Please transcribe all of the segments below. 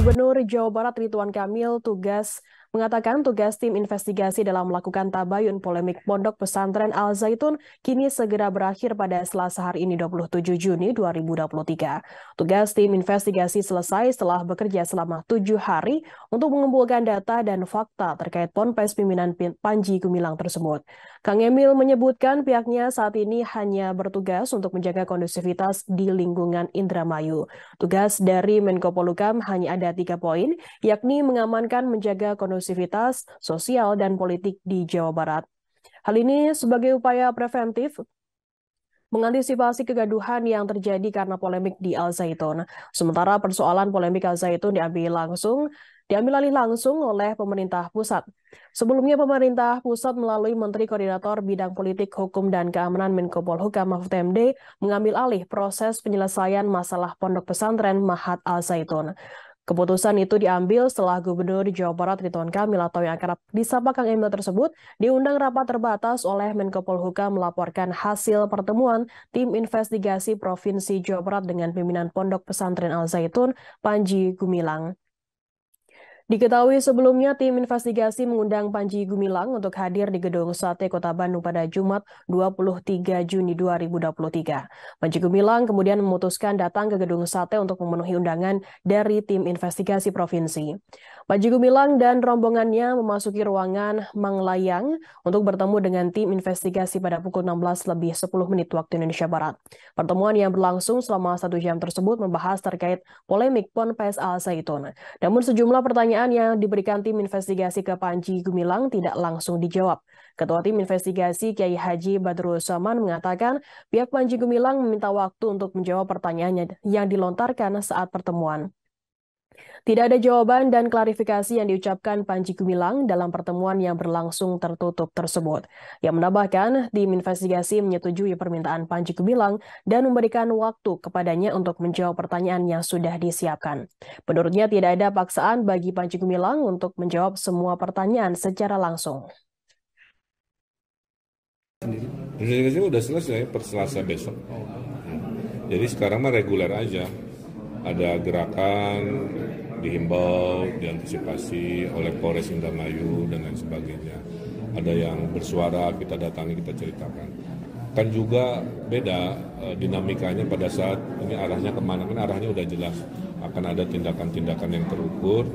Gubernur Jawa Barat Rituan Kamil tugas mengatakan tugas tim investigasi dalam melakukan tabayun polemik pondok pesantren Al Zaitun kini segera berakhir pada Selasa hari ini 27 Juni 2023. Tugas tim investigasi selesai setelah bekerja selama tujuh hari untuk mengumpulkan data dan fakta terkait ponpes pimpinan Panji Gumilang tersebut. Kang Emil menyebutkan pihaknya saat ini hanya bertugas untuk menjaga kondusivitas di lingkungan Indramayu. Tugas dari Menko Polukam hanya ada tiga poin, yakni mengamankan menjaga kondusivitas inklusivitas sosial dan politik di Jawa Barat. Hal ini sebagai upaya preventif mengantisipasi kegaduhan yang terjadi karena polemik di Al Zaitun. Sementara persoalan polemik Al Zaitun diambil langsung diambil alih langsung oleh pemerintah pusat. Sebelumnya pemerintah pusat melalui Menteri Koordinator Bidang Politik, Hukum, dan Keamanan Menko Polhukam Mahfud MD mengambil alih proses penyelesaian masalah pondok pesantren Mahat Al Zaitun. Keputusan itu diambil setelah Gubernur Jawa Barat Ridwan Kamil atau yang akan disapa Kang Emil tersebut diundang rapat terbatas oleh Menko Polhukam melaporkan hasil pertemuan tim investigasi Provinsi Jawa Barat dengan pimpinan Pondok Pesantren Al Zaitun Panji Gumilang. Diketahui sebelumnya, tim investigasi mengundang Panji Gumilang untuk hadir di Gedung Sate Kota Bandung pada Jumat 23 Juni 2023. Panji Gumilang kemudian memutuskan datang ke Gedung Sate untuk memenuhi undangan dari tim investigasi provinsi. Panji Gumilang dan rombongannya memasuki ruangan Manglayang untuk bertemu dengan tim investigasi pada pukul 16 lebih 10 menit waktu Indonesia Barat. Pertemuan yang berlangsung selama satu jam tersebut membahas terkait polemik PON PSA Zaitun. Namun sejumlah pertanyaan Pertanyaan yang diberikan tim investigasi ke Panji Gumilang tidak langsung dijawab. Ketua tim investigasi Kiai Haji Badrul Saman mengatakan pihak Panji Gumilang meminta waktu untuk menjawab pertanyaannya yang dilontarkan saat pertemuan. Tidak ada jawaban dan klarifikasi yang diucapkan Panji Gumilang dalam pertemuan yang berlangsung tertutup tersebut. Yang menambahkan, tim investigasi menyetujui permintaan Panji Gumilang dan memberikan waktu kepadanya untuk menjawab pertanyaan yang sudah disiapkan. Menurutnya tidak ada paksaan bagi Panji Gumilang untuk menjawab semua pertanyaan secara langsung. Investigasi sudah selesai perselasa besok. Jadi sekarang mah reguler aja ada gerakan dihimbau, diantisipasi oleh Polres Indramayu dan lain sebagainya. Ada yang bersuara, kita datangi, kita ceritakan. Kan juga beda e, dinamikanya pada saat ini arahnya kemana, kan arahnya udah jelas. Akan ada tindakan-tindakan yang terukur,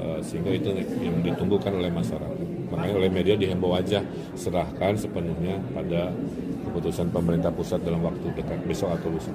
e, sehingga itu yang ditunggukan oleh masyarakat. Makanya oleh media dihimbau aja, serahkan sepenuhnya pada keputusan pemerintah pusat dalam waktu dekat, besok atau lusa.